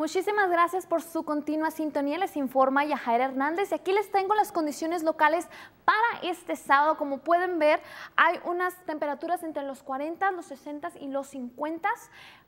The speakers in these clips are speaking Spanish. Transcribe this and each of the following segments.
Muchísimas gracias por su continua sintonía. Les informa Yajaira Hernández y aquí les tengo las condiciones locales para este sábado. Como pueden ver, hay unas temperaturas entre los 40, los 60 y los 50.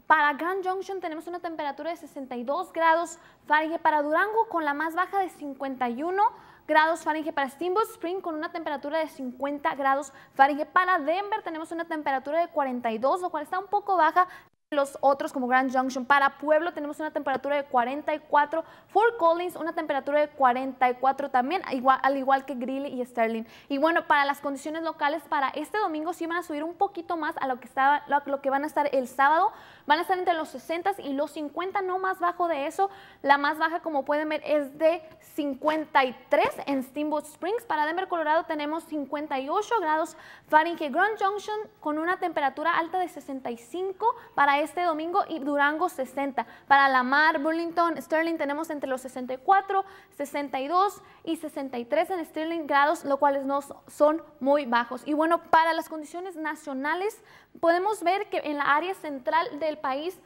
Para Grand Junction tenemos una temperatura de 62 grados Fahrenheit. Para Durango con la más baja de 51 grados Fahrenheit para Steamboat Spring con una temperatura de 50 grados Fahrenheit. Para Denver tenemos una temperatura de 42, lo cual está un poco baja los otros como Grand Junction. Para Pueblo tenemos una temperatura de 44, Fort Collins una temperatura de 44 también, igual, al igual que Greeley y Sterling. Y bueno, para las condiciones locales, para este domingo sí van a subir un poquito más a lo que, estaba, lo, que van a estar el sábado, van a estar entre los 60 y los 50, no más bajo de eso. La más baja, como pueden ver, es de 53 en Steamboat Springs. Para Denver, Colorado tenemos 58 grados Fahrenheit. Grand Junction con una temperatura alta de 65 para este domingo y Durango 60. Para la Mar, Burlington, Sterling tenemos entre los 64, 62 y 63 en Sterling grados, lo cuales no son muy bajos. Y bueno, para las condiciones nacionales podemos ver que en la área central del país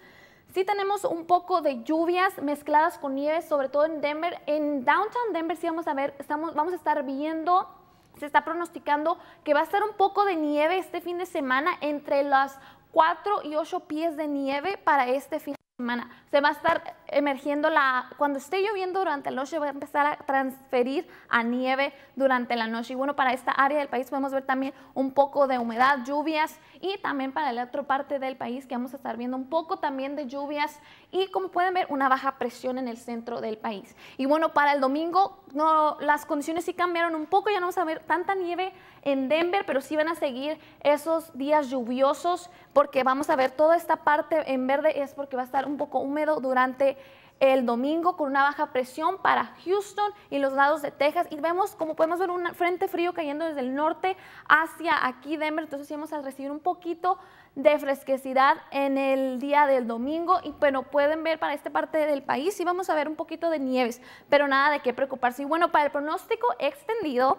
Sí tenemos un poco de lluvias mezcladas con nieve, sobre todo en Denver. En downtown Denver sí vamos a ver, estamos, vamos a estar viendo se está pronosticando que va a estar un poco de nieve este fin de semana entre las 4 y 8 pies de nieve para este fin de semana. Se va a estar emergiendo la, cuando esté lloviendo durante la noche va a empezar a transferir a nieve durante la noche. Y bueno, para esta área del país podemos ver también un poco de humedad, lluvias y también para la otra parte del país que vamos a estar viendo un poco también de lluvias y como pueden ver una baja presión en el centro del país. Y bueno, para el domingo no, las condiciones sí cambiaron un poco, ya no vamos a ver tanta nieve en Denver, pero sí van a seguir esos días lluviosos porque vamos a ver toda esta parte en verde es porque va a estar un poco húmedo durante el domingo con una baja presión para Houston y los lados de Texas. Y vemos, como podemos ver, un frente frío cayendo desde el norte hacia aquí Denver. Entonces vamos a recibir un poquito de fresquecidad en el día del domingo, y, bueno, pueden ver para esta parte del país, y vamos a ver un poquito de nieves, pero nada de qué preocuparse. Y bueno, para el pronóstico extendido,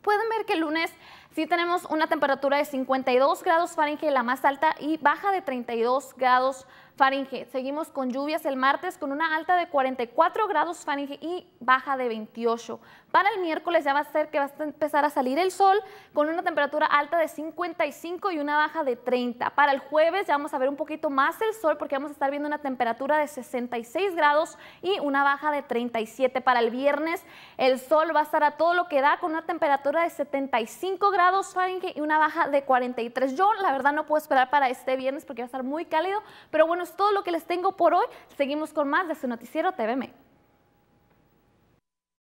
pueden ver que el lunes Sí tenemos una temperatura de 52 grados Fahrenheit, la más alta, y baja de 32 grados Fahrenheit. Seguimos con lluvias el martes con una alta de 44 grados Fahrenheit y baja de 28. Para el miércoles ya va a ser que va a empezar a salir el sol con una temperatura alta de 55 y una baja de 30. Para el jueves ya vamos a ver un poquito más el sol porque vamos a estar viendo una temperatura de 66 grados y una baja de 37. Para el viernes el sol va a estar a todo lo que da con una temperatura de 75 grados grados Fahrenheit y una baja de 43. Yo la verdad no puedo esperar para este viernes porque va a estar muy cálido, pero bueno, es todo lo que les tengo por hoy. Seguimos con más de su noticiero TVM.